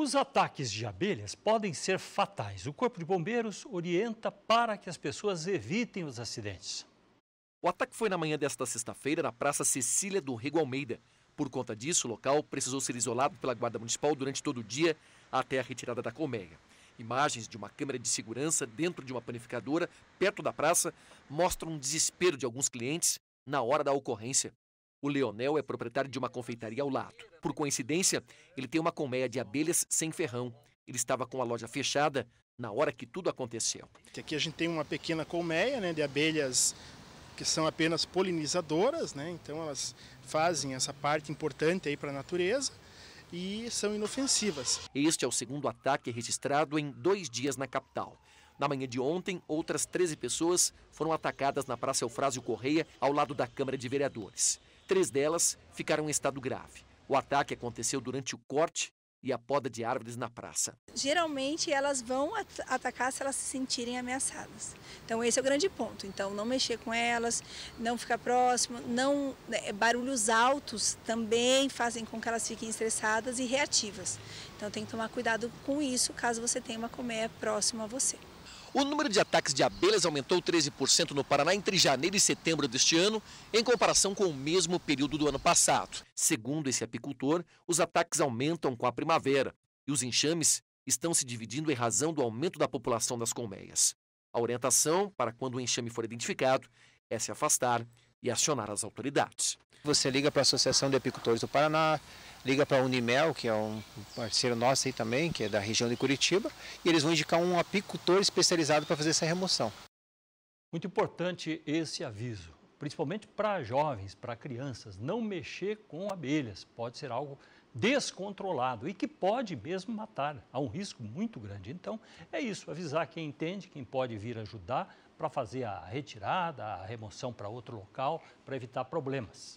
Os ataques de abelhas podem ser fatais. O Corpo de Bombeiros orienta para que as pessoas evitem os acidentes. O ataque foi na manhã desta sexta-feira na Praça Cecília do Rego Almeida. Por conta disso, o local precisou ser isolado pela Guarda Municipal durante todo o dia até a retirada da colmeia. Imagens de uma câmera de segurança dentro de uma panificadora, perto da praça, mostram o desespero de alguns clientes na hora da ocorrência. O Leonel é proprietário de uma confeitaria ao lado. Por coincidência, ele tem uma colmeia de abelhas sem ferrão. Ele estava com a loja fechada na hora que tudo aconteceu. Aqui a gente tem uma pequena colmeia né, de abelhas que são apenas polinizadoras, né? então elas fazem essa parte importante para a natureza e são inofensivas. Este é o segundo ataque registrado em dois dias na capital. Na manhã de ontem, outras 13 pessoas foram atacadas na Praça Eufrásio Correia, ao lado da Câmara de Vereadores. Três delas ficaram em estado grave. O ataque aconteceu durante o corte e a poda de árvores na praça. Geralmente elas vão at atacar se elas se sentirem ameaçadas. Então esse é o grande ponto. Então não mexer com elas, não ficar próximo, não né, barulhos altos também fazem com que elas fiquem estressadas e reativas. Então tem que tomar cuidado com isso caso você tenha uma colmeia próxima a você. O número de ataques de abelhas aumentou 13% no Paraná entre janeiro e setembro deste ano, em comparação com o mesmo período do ano passado. Segundo esse apicultor, os ataques aumentam com a primavera e os enxames estão se dividindo em razão do aumento da população das colmeias. A orientação para quando o enxame for identificado é se afastar e acionar as autoridades. Você liga para a Associação de Apicultores do Paraná, liga para a Unimel, que é um parceiro nosso aí também, que é da região de Curitiba, e eles vão indicar um apicultor especializado para fazer essa remoção. Muito importante esse aviso, principalmente para jovens, para crianças, não mexer com abelhas, pode ser algo descontrolado e que pode mesmo matar. Há um risco muito grande. Então, é isso, avisar quem entende, quem pode vir ajudar para fazer a retirada, a remoção para outro local, para evitar problemas.